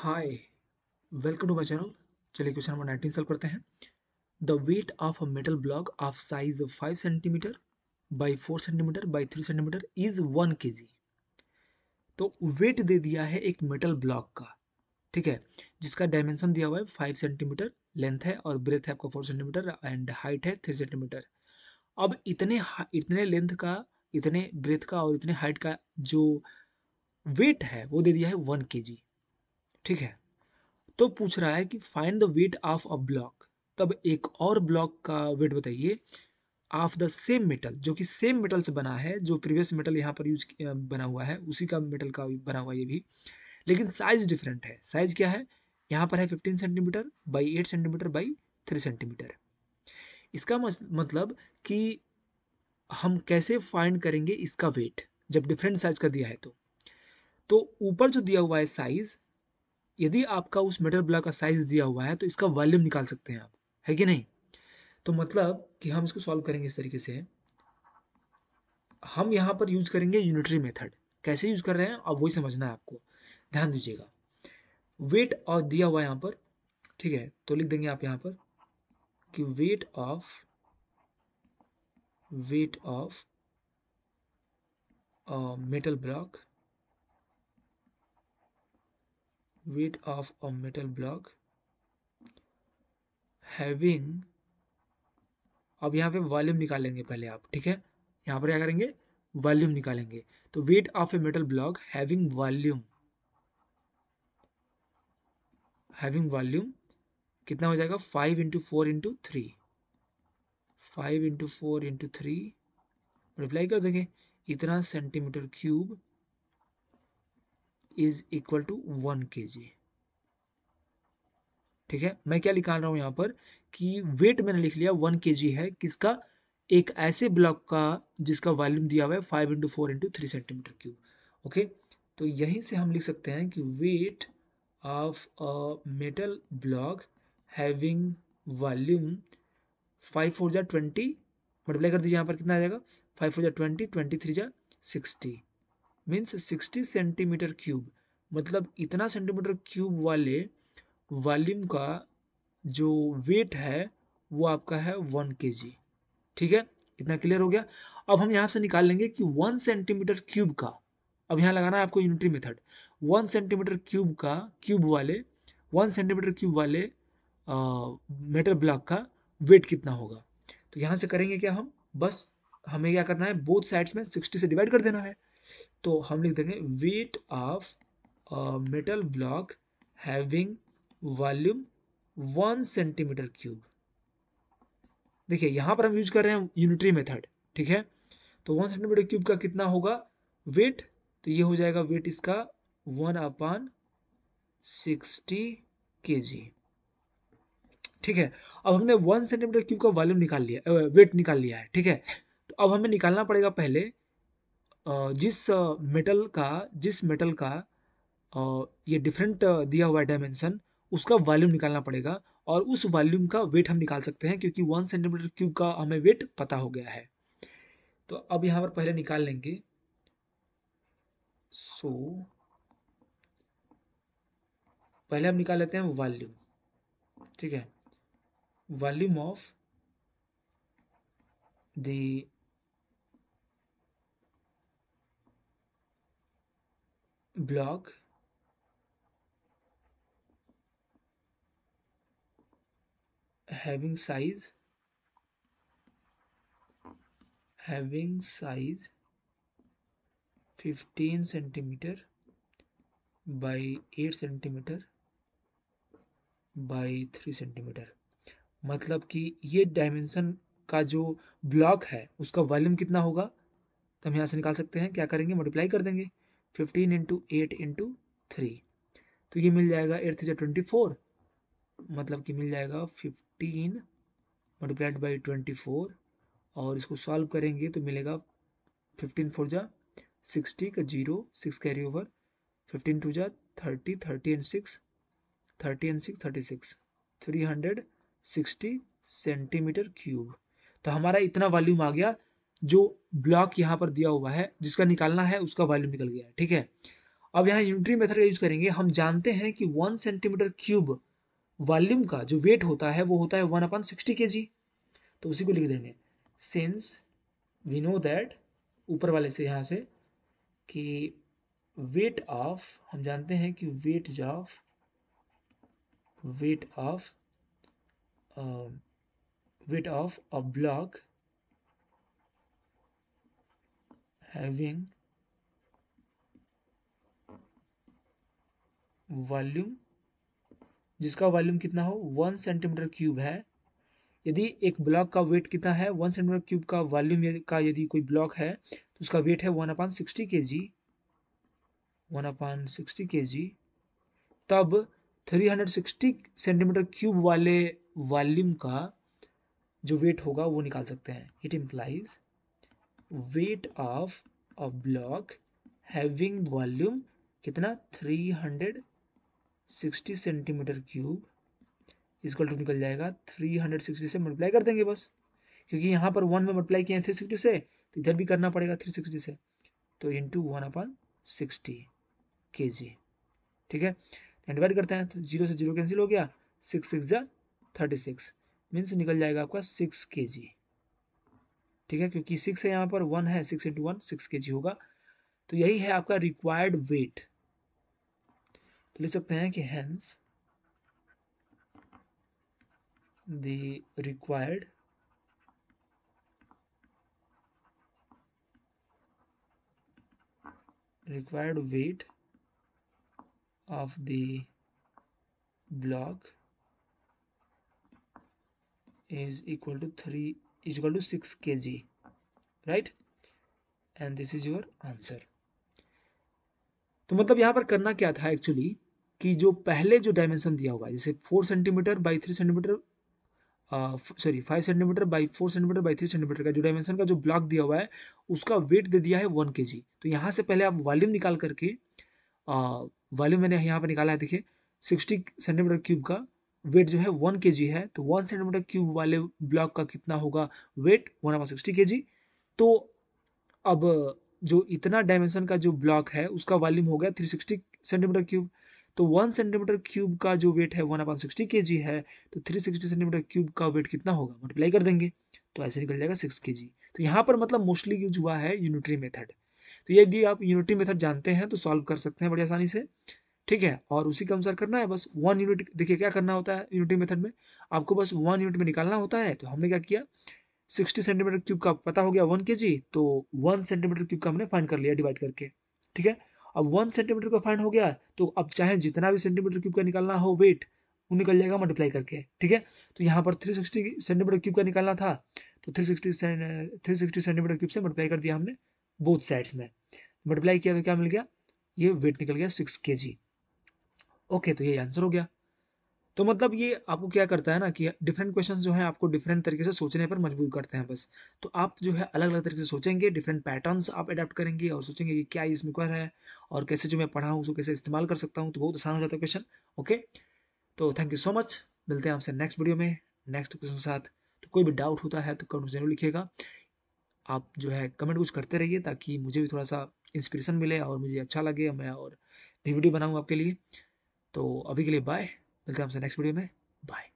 hi welcome to my channel चलिए question number nineteen solve करते हैं the weight of a metal block of size five centimetre by four centimetre by three centimetre is one K तो wait दे दिया है एक metal block का ठीक है जिसका डायमेंशन दिया हुआ है फाइव सेंटीमीटर लेंथ है और ब्रेथ है आपका फोर सेंटीमीटर एंड हाइट है थ्री सेंटीमीटर अब इतने इतने लेंथ का इतने ब्रेथ का और इतने हाइट का जो वेट है वो दे दिया है वन के जी ठीक है तो पूछ रहा है कि find the weight of a block तब एक और ब्लॉक का वेट बताइए ऑफ द सेम मेटल जो कि सेम मेटल से बना है जो प्रीवियस मेटल यहाँ पर यूज बना हुआ है उसी का मेटल का बना हुआ ये भी लेकिन साइज डिफरेंट है साइज क्या है यहाँ पर है fifteen centimetre by eight centimetre by three centimetre इसका मतलब कि हम कैसे फाइंड करेंगे इसका वेट जब डिफरेंट साइज का दिया है तो तो ऊपर जो दिया हुआ है साइज यदि आपका उस मेटल ब्लॉक का साइज दिया हुआ है तो इसका वॉल्यूम निकाल सकते हैं आप है कि नहीं तो मतलब कि हम इसको सॉल्व करेंगे इस तरीके से हम यहाँ पर यूज करेंगे यूनिटरी मेथड कैसे यूज कर रहे हैं अब वही समझना है आपको ध्यान दीजिएगा वेट और दिया हुआ यहाँ पर ठीक है तो लिख देंगे आप यहाँ पर कि weight of weight of metal block weight of a metal block having अब यहाँ पे वॉल्यूम निकालेंगे पहले आप ठीक है यहाँ पर क्या करेंगे वॉल्यूम निकालेंगे तो weight of a metal block having volume having volume कितना हो जाएगा five into four into three five into four into three multiply कर देंगे इतना centimetre cube is equal to one K ठीक है मैं क्या निकाल रहा हूं यहां पर कि वेट मैंने लिख लिया वन के है किसका एक ऐसे ब्लॉक का जिसका वॉल्यूम दिया हुआ है five into four into three centimetre cube okay तो यहीं से हम लिख सकते हैं कि weight of a metal block having volume five four जा ट्वेंटी मल्टीप्लाई कर दीजिए यहाँ पर कितना आ जाएगा फाइव फोर जा ट्वेंटी ट्वेंटी थ्री जा sixty means sixty centimetre cube मतलब इतना सेंटीमीटर क्यूब वाले वॉल्यूम का जो वेट है वो आपका है वन के जी ठीक है इतना क्लियर हो गया अब हम यहाँ से निकाल लेंगे कि वन सेंटीमीटर क्यूब का अब यहाँ लगाना है आपको unitary method one centimetre cube का क्यूब वाले वन सेंटीमीटर क्यूब वाले मेटर ब्लॉक का वेट कितना होगा तो यहाँ से करेंगे क्या हम बस हमें क्या करना है बोथ साइड्स में सिक्सटी से डिवाइड कर देना है तो हम लिख देंगे weight of metal block having volume one centimetre cube देखिए यहां पर हम यूज कर रहे हैं यूनिटरी मेथड ठीक है तो वन सेंटीमीटर क्यूब का कितना होगा वेट तो ये हो जाएगा वेट इसका वन अपान सिक्सटी के ठीक है अब हमने वन सेंटीमीटर क्यूब का वॉल्यूम निकाल लिया वेट निकाल लिया है ठीक है तो अब हमें निकालना पड़ेगा पहले जिस मेटल का जिस मेटल का ये डिफरेंट दिया हुआ डायमेंशन उसका वॉल्यूम निकालना पड़ेगा और उस वॉल्यूम का वेट हम निकाल सकते हैं क्योंकि वन सेंटीमीटर क्यूब का हमें वेट पता हो गया है तो अब यहाँ पर पहले निकाल लेंगे सो so, पहले हम निकाल लेते हैं वॉल्यूम ठीक है volume of the blog having size having size 15 centimeter by 8 centimeter by 3 centimeter मतलब कि ये डायमेंशन का जो ब्लॉक है उसका वॉल्यूम कितना होगा तो हम यहाँ से निकाल सकते हैं क्या करेंगे मल्टीप्लाई कर देंगे fifteen into eight into three तो ये मिल जाएगा एट थ्री ट्वेंटी फोर मतलब कि मिल जाएगा fifteen multiplied by twenty four और इसको सॉल्व करेंगे तो मिलेगा फिफ्टीन फोर जा सिक्सटी का zero six carry over fifteen two जा thirty thirty and six thirty and six thirty six three hundred sixty centimetre cube तो हमारा इतना वॉल्यूम आ गया जो ब्लॉक यहाँ पर दिया हुआ है जिसका निकालना है उसका वॉल्यूम निकल गया है ठीक है अब यहाँ यूनिट्री मेथड का यूज करेंगे हम जानते हैं कि वन सेंटीमीटर क्यूब वॉल्यूम का जो वेट होता है वो होता है वन अपन सिक्सटी के जी तो उसी को लिख देंगे सिंस वी नो दैट ऊपर वाले से यहाँ से कि वेट ऑफ हम जानते हैं कि weight of weight of weight of a block having volume जिसका वॉल्यूम कितना हो वन सेंटीमीटर क्यूब है यदि एक ब्लॉक का वेट कितना है वन सेंटीमीटर क्यूब का वॉल्यूम का यदि कोई ब्लॉक है तो उसका वेट है वन अपॉन सिक्सटी के जी one upon sixty K G तब three hundred sixty centimetre cube वाले वॉल्यूम का जो वेट होगा वो निकाल सकते हैं it implies weight of a block having volume कितना 360 सेंटीमीटर क्यूब इसको टू निकल जाएगा 360 से मल्टीप्लाई कर देंगे बस क्योंकि यहाँ पर वन में मल्टीप्लाई किया हैं थ्री सिक्सटी से तो इधर भी करना पड़ेगा थ्री सिक्सटी से तो इंटू वन अपन सिक्सटी के जी ठीक है डिवाइड करते हैं तो जीरो से जीरो कैंसिल हो गया सिक्स सिक्स या थर्टी सिक्स मीन्स निकल जाएगा आपका सिक्स के जी ठीक है क्योंकि सिक्स है यहाँ पर वन है सिक्स इंटू वन सिक्स के जी होगा तो यही है आपका रिक्वायर्ड वेट तो लिख सकते हैं कि hence the required required weight of the block is equal to three is equal to 6 kg right and this is your answer तो मतलब यहाँ पर करना क्या था एक्चुअली कि जो पहले जो डायमेंशन दिया हुआ है जैसे four centimetre by three centimetre sorry five centimetre by four centimetre by three centimetre का जो डायमेंशन का जो ब्लॉक दिया हुआ है उसका वेट दे दिया है वन के जी तो यहाँ से पहले आप वॉल्यूम निकाल करके वॉल्यूम मैंने यहाँ पर निकाला है देखिए सिक्सटी सेंटीमीटर क्यूब का वेट जो है वन के है तो वन सेंटीमीटर क्यूब वाले ब्लॉक का कितना होगा वेट वन अपॉन सिक्सटी के तो अब जो इतना डायमेंशन का जो ब्लॉक है उसका वॉल्यूम हो गया थ्री सिक्सटी सेंटीमीटर क्यूब तो वन सेंटीमीटर क्यूब का जो वेट है वन अपॉन सिक्सटी के है तो थ्री सिक्सटी सेंटीमीटर क्यूब का वेट कितना होगा मल्टीप्लाई कर देंगे तो ऐसे निकल जाएगा सिक्स के तो यहाँ पर मतलब मोस्टली यूज हुआ है यूनिटरी मेथड तो यदि आप यूनिटरी मेथड जानते हैं तो सॉल्व कर सकते हैं बड़ी आसानी से ठीक है और उसी के अनुसार करना है बस वन यूनिट देखिए क्या करना होता है यूनिटी मेथड में आपको बस वन यूनिट में निकालना होता है तो हमने क्या किया सिक्सटी सेंटीमीटर क्यूब का पता हो गया वन के जी तो वन सेंटीमीटर क्यूब का हमने फाइंड कर लिया डिवाइड करके ठीक है अब वन सेंटीमीटर का फाइंड हो गया तो अब चाहे जितना भी सेंटीमीटर क्यूब का निकालना हो वेट वो निकल जाएगा मल्टीप्लाई करके ठीक है तो यहाँ पर थ्री सिक्सटी सेंटीमीटर क्यूब का निकालना था तो three sixty three sixty centimetre cube से मल्टीप्लाई कर दिया हमने बोथ साइड्स में मल्टीप्लाई किया तो क्या मिल गया ये वेट निकल गया सिक्स के जी ओके तो ये आंसर हो गया तो मतलब ये आपको क्या करता है ना कि डिफरेंट क्वेश्चन जो है आपको डिफरेंट तरीके से सोचने पर मजबूर करते हैं बस तो आप जो है अलग अलग तरीके से सोचेंगे डिफरेंट पैटर्न्स आप अडेप्ट करेंगे और सोचेंगे कि क्या इसमें कर है और कैसे जो मैं पढ़ा हूँ उसको कैसे इस्तेमाल कर सकता हूँ तो बहुत आसान हो जाता है क्वेश्चन ओके तो थैंक यू सो मच मिलते हैं आपसे नेक्स्ट वीडियो में नेक्स्ट क्वेश्चन के साथ तो कोई भी डाउट होता है तो कमेंट जरूर लिखिएगा आप जो है कमेंट कुछ करते रहिए ताकि मुझे भी थोड़ा सा इंस्पिरेशन मिले और मुझे अच्छा लगे मैं और भी वीडियो बनाऊँ आपके लिए तो अभी के लिए बाय मिलते हैं हमसे नेक्स्ट वीडियो में बाय